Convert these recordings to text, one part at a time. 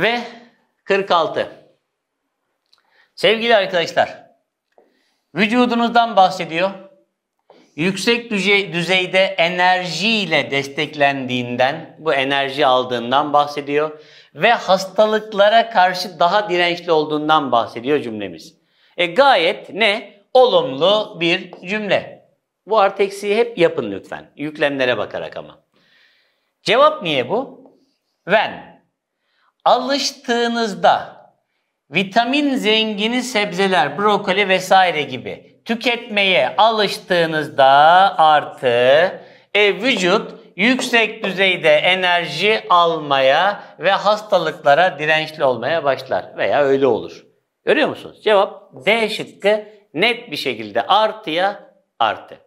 ve 46. Sevgili arkadaşlar, vücudunuzdan bahsediyor. Yüksek düzeyde enerjiyle desteklendiğinden, bu enerji aldığından bahsediyor ve hastalıklara karşı daha dirençli olduğundan bahsediyor cümlemiz. E gayet ne? Olumlu bir cümle. Bu artı eksiği hep yapın lütfen. Yüklemlere bakarak ama. Cevap niye bu? When alıştığınızda vitamin zengini sebzeler, brokoli vesaire gibi tüketmeye alıştığınızda artı e, vücut yüksek düzeyde enerji almaya ve hastalıklara dirençli olmaya başlar veya öyle olur. Görüyor musunuz? Cevap D şıkkı net bir şekilde artıya artı.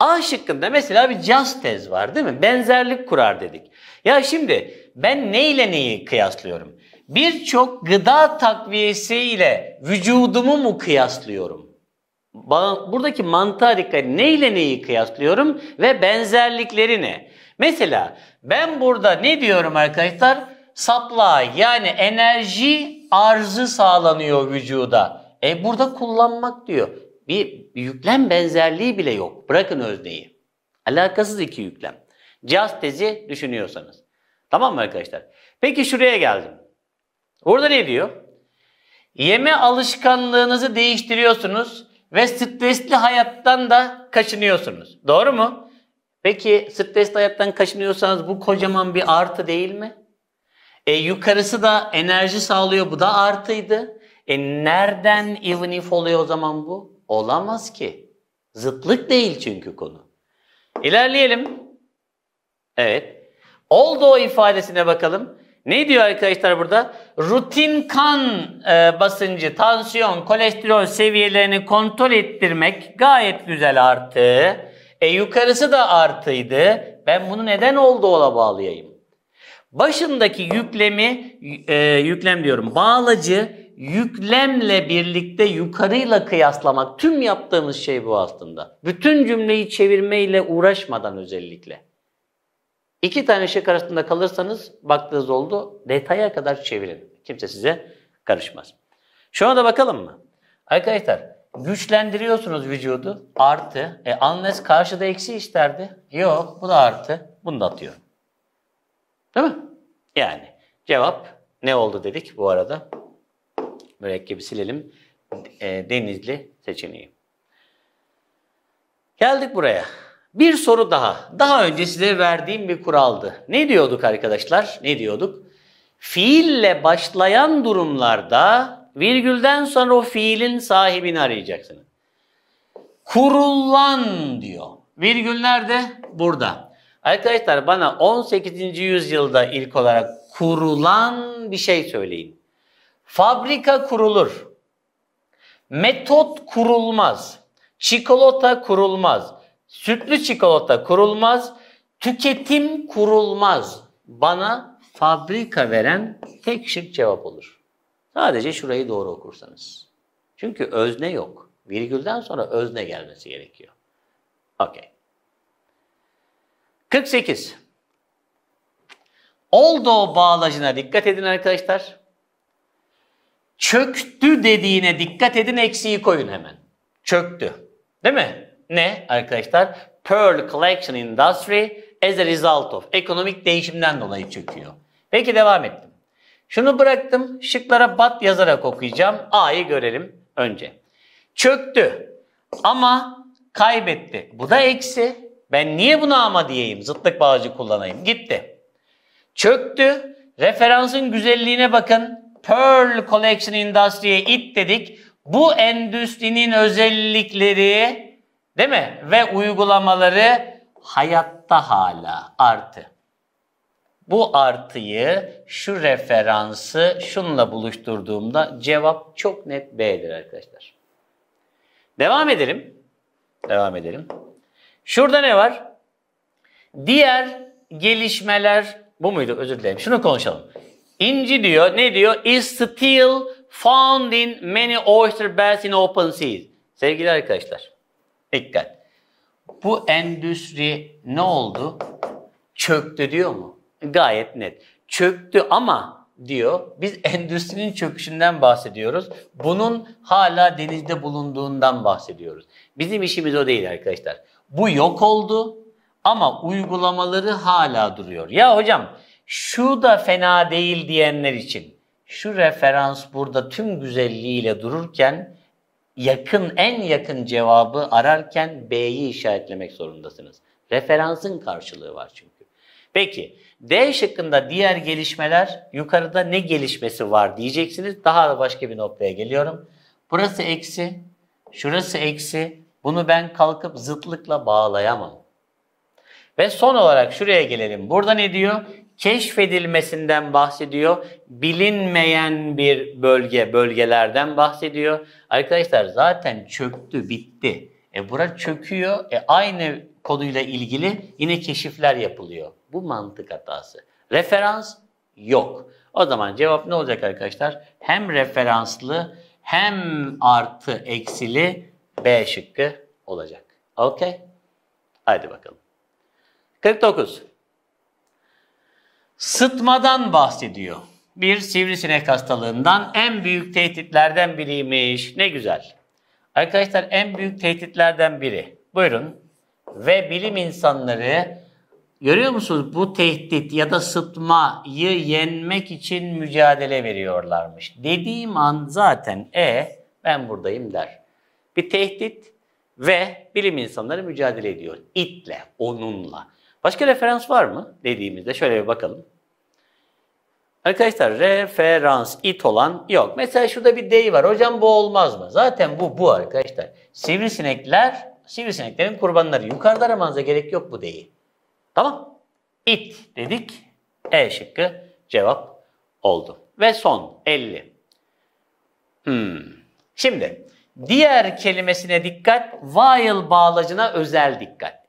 A şıkkında mesela bir caz tez var değil mi? Benzerlik kurar dedik. Ya şimdi ben ne ile neyi kıyaslıyorum? Birçok gıda takviyesi ile vücudumu mu kıyaslıyorum? Buradaki mantığa dikkat ne ile neyi kıyaslıyorum ve benzerlikleri ne? Mesela ben burada ne diyorum arkadaşlar? Sapla yani enerji arzı sağlanıyor vücuda. E burada kullanmak diyor. Bir yüklem benzerliği bile yok. Bırakın özneyi. Alakasız iki yüklem. Cihaz tezi düşünüyorsanız. Tamam mı arkadaşlar? Peki şuraya geldim. Orada ne diyor? Yeme alışkanlığınızı değiştiriyorsunuz ve stresli hayattan da kaçınıyorsunuz. Doğru mu? Peki stresli hayattan kaçınıyorsanız bu kocaman bir artı değil mi? E, yukarısı da enerji sağlıyor. Bu da artıydı. E nereden even if oluyor o zaman bu? Olamaz ki. Zıtlık değil çünkü konu. İlerleyelim. Evet. Oldu o ifadesine bakalım. Ne diyor arkadaşlar burada? Rutin kan e, basıncı, tansiyon, kolesterol seviyelerini kontrol ettirmek gayet güzel artı. E yukarısı da artıydı. Ben bunu neden oldu ola bağlayayım? Başındaki yüklemi, e, yüklem diyorum, bağlacı yüklemle birlikte yukarıyla kıyaslamak. Tüm yaptığımız şey bu aslında. Bütün cümleyi çevirmeyle uğraşmadan özellikle. İki tane şık arasında kalırsanız baktığınız oldu. Detaya kadar çevirin. Kimse size karışmaz. Şuna da bakalım mı? Arkadaşlar güçlendiriyorsunuz vücudu. Artı. E, unless karşıda eksi isterdi. Yok bu da artı. Bunu da atıyorum. Değil mi? Yani cevap ne oldu dedik bu arada? Mürekkebi silelim. E, denizli seçeneği. Geldik buraya. Bir soru daha. Daha önce size verdiğim bir kuraldı. Ne diyorduk arkadaşlar? Ne diyorduk? Fiille başlayan durumlarda virgülden sonra o fiilin sahibini arayacaksınız. Kurulan diyor. Virgül nerede? Burada. Arkadaşlar bana 18. yüzyılda ilk olarak kurulan bir şey söyleyin. Fabrika kurulur. Metot kurulmaz. Çikolata kurulmaz. Sütlü çikolata kurulmaz, tüketim kurulmaz. Bana fabrika veren tek şık cevap olur. Sadece şurayı doğru okursanız. Çünkü özne yok. Virgülden sonra özne gelmesi gerekiyor. Okey. 48. Oldo bağlacına dikkat edin arkadaşlar. Çöktü dediğine dikkat edin eksiği koyun hemen. Çöktü. Değil mi? ne arkadaşlar? Pearl Collection Industry as a result of. Ekonomik değişimden dolayı çöküyor. Peki devam ettim. Şunu bıraktım. Şıklara bat yazarak okuyacağım. A'yı görelim önce. Çöktü ama kaybetti. Bu da eksi. Ben niye bunu ama diyeyim? Zıtlık bağcı kullanayım. Gitti. Çöktü. Referansın güzelliğine bakın. Pearl Collection Industry'ye it dedik. Bu endüstrinin özellikleri Değil mi? Ve uygulamaları hayatta hala artı. Bu artıyı şu referansı şunla buluşturduğumda cevap çok net B'dir arkadaşlar. Devam edelim. Devam edelim. Şurada ne var? Diğer gelişmeler bu muydu? Özür dilerim. Şunu konuşalım. İnci diyor, ne diyor? Is still found in many oyster beds in open seas. Sevgili arkadaşlar, Dikkat. Bu endüstri ne oldu? Çöktü diyor mu? Gayet net. Çöktü ama diyor biz endüstrinin çöküşünden bahsediyoruz. Bunun hala denizde bulunduğundan bahsediyoruz. Bizim işimiz o değil arkadaşlar. Bu yok oldu ama uygulamaları hala duruyor. Ya hocam şu da fena değil diyenler için şu referans burada tüm güzelliğiyle dururken yakın en yakın cevabı ararken B'yi işaretlemek zorundasınız. Referansın karşılığı var çünkü. Peki D şıkkında diğer gelişmeler yukarıda ne gelişmesi var diyeceksiniz. Daha da başka bir noktaya geliyorum. Burası eksi, şurası eksi. Bunu ben kalkıp zıtlıkla bağlayamam. Ve son olarak şuraya gelelim. Burada ne diyor? Keşfedilmesinden bahsediyor. Bilinmeyen bir bölge, bölgelerden bahsediyor. Arkadaşlar zaten çöktü, bitti. E bura çöküyor. E aynı konuyla ilgili yine keşifler yapılıyor. Bu mantık hatası. Referans yok. O zaman cevap ne olacak arkadaşlar? Hem referanslı hem artı eksili B şıkkı olacak. Okey? Haydi bakalım. 49. Sıtmadan bahsediyor. Bir sivrisinek hastalığından en büyük tehditlerden biriymiş. Ne güzel. Arkadaşlar en büyük tehditlerden biri. Buyurun. Ve bilim insanları görüyor musunuz bu tehdit ya da sıtmayı yenmek için mücadele veriyorlarmış. Dediğim an zaten e ben buradayım der. Bir tehdit ve bilim insanları mücadele ediyor. İtle, onunla. Başka referans var mı dediğimizde şöyle bir bakalım. Arkadaşlar referans it olan yok. Mesela şurada bir dey var. Hocam bu olmaz mı? Zaten bu bu arkadaşlar. Sivrisinekler, sivrisineklerin kurbanları. Yukarıda aramanıza gerek yok bu deyi. Tamam. It dedik. E şıkkı cevap oldu. Ve son 50. Hmm. Şimdi diğer kelimesine dikkat, while bağlacına özel dikkat.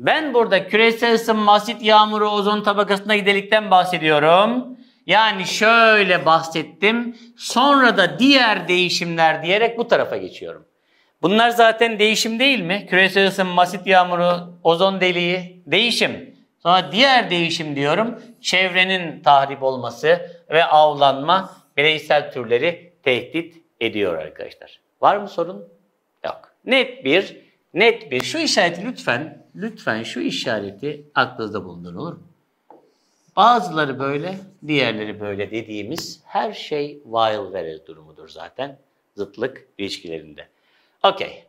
Ben burada küresel ısınma, asit yağmuru, ozon tabakasına gidelikten bahsediyorum. Yani şöyle bahsettim. Sonra da diğer değişimler diyerek bu tarafa geçiyorum. Bunlar zaten değişim değil mi? Küresel ısınma, asit yağmuru, ozon deliği, değişim. Sonra diğer değişim diyorum. Çevrenin tahrip olması ve avlanma bireysel türleri tehdit ediyor arkadaşlar. Var mı sorun? Yok. Net bir, net bir. Şu işareti lütfen Lütfen şu işareti aklınızda bulundurun olur mu? Bazıları böyle, diğerleri böyle dediğimiz her şey while verir durumudur zaten zıtlık ilişkilerinde. Okey.